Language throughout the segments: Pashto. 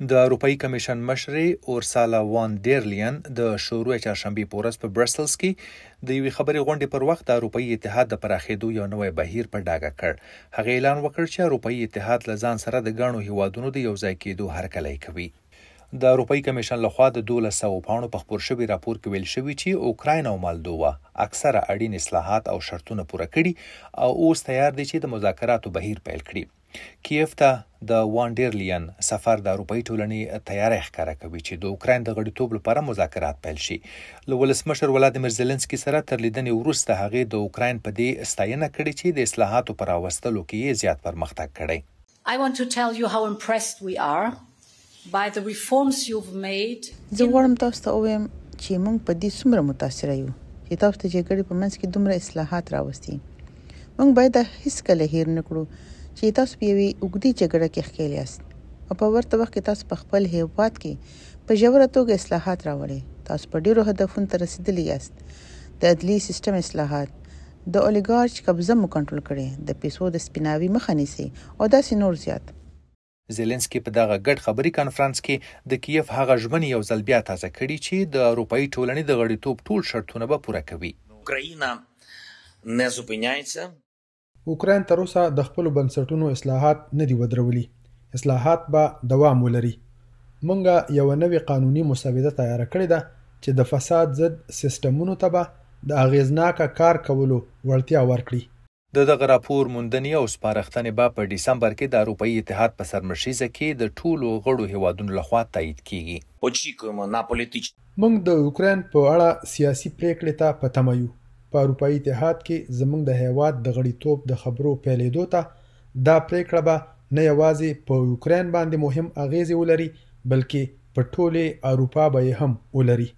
د اروپאי کمیشن مشر اورسالا وان ډیرلین د شوروي چهارشنبه پورس په برسلز کې د یوې خبري غونډې پر وخت د اروپאי اتحاد د پراخېدو یو نوې بهیر په ډاګه کړ هغه اعلان وکړ چې اروپאי اتحاد لزان سره د غاڼو هیوادونو د یو ځای کېدو هرکلی کوي د اروپאי کمیشن لخوا د 1200 پاونډ په خبر شوی راپور کې ویل شوی چې اوکرين او مالدووا اکثره اړین اصلاحات او شرطونه پوره کړي او اوس تیار دي چې د مذاکراتو بهیر پیل کړي کیف ته د وانډیرلین سفر د اروپאי ټولنې تیاری ښکاره کوي چې د اوکرين د غړیتوب لپاره مذاکرات پیل شي لولسمشر ولادیمیر زيلنسکي سره تر لیدنې وروسته هغه د اوکرين په دې ستاینه کړې چې د اصلاحاتو پر راوستلو کې یې زیات پرمختګ کړی I want to tell you how impressed we are by the reforms you've made زه غواړم تاسو ته ووایم چې موږ په دې څومره متاثر یو چې تاسو ته جګړې په منځ کې دومره اصلاحات راوستي موږ باید هیڅ کله هیر نکړو چې تاسو په یوې وګړي جګړه کې ښکېل یاست او په ورته وخت کې تاسو په خپل هیواد کې په ژوره توګه اصلاحات راوړي تاسو په ډیرو هدفونو ته رسیدلی یاست د عدلي سیستم اصلاحات د اولیګارچ قبضه مو کنټرول کړي د پیسو د سپیناوي مخه نیسي او داسې نور زیات زيلنسکي په دغه غټ خبري کانفرنس کې د کیف هغه ژمن یو ځل بیا تازه کړي چې د اروپאי ټولنې د غړیتوب ټول شرطونه به پوره کوي اوکراینا نه زوپنیایڅه اوکراین تر اوسه د خپل بنسټونو اصلاحات نه دی ودرولي اصلاحات به دوام ولري مونږه یو نوې قانوني مسوده تیار کړې ده چې د فساد ضد سیستمونو ته به د اغیزناکه کار کولو وړتیا ورکړي د دغه راپور موندنې او سپارښتنې به په ډیسمبر کې د اروپאי اتحاد په سرمشيزه کې د ټولو غړو هیوادونو لخوا تایید کیږي مونږ د اوکرين په اړه سیاسي پریکړې ته پتمایو په اروپایي اتحاد کې زموږ د هیواد د غړیتوب د خبرو پیلېدو ته دا پریکړه به نه یوازې په یوکرين باندې مهم اغیزې ولري بلکې په ټوله اروپا به هم ولري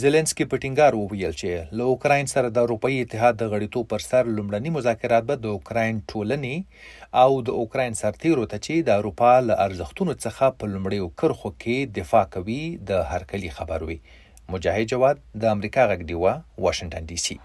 زيلنسکي په ټینګار وویل چې له اوکرين سره د اروپאי اتحاد د غړیتوب پر سر لومړني مذاکرات به د اوکرين ټولنې او د اوکرين سرتیرو ته چې د اروپا له ارزښتونو څخه په لومړیو کرخو کې دفاع کوي د هر کلی خبر وي مجاهد جواد د امریکا غږ دیوه واشنگټن ډي سي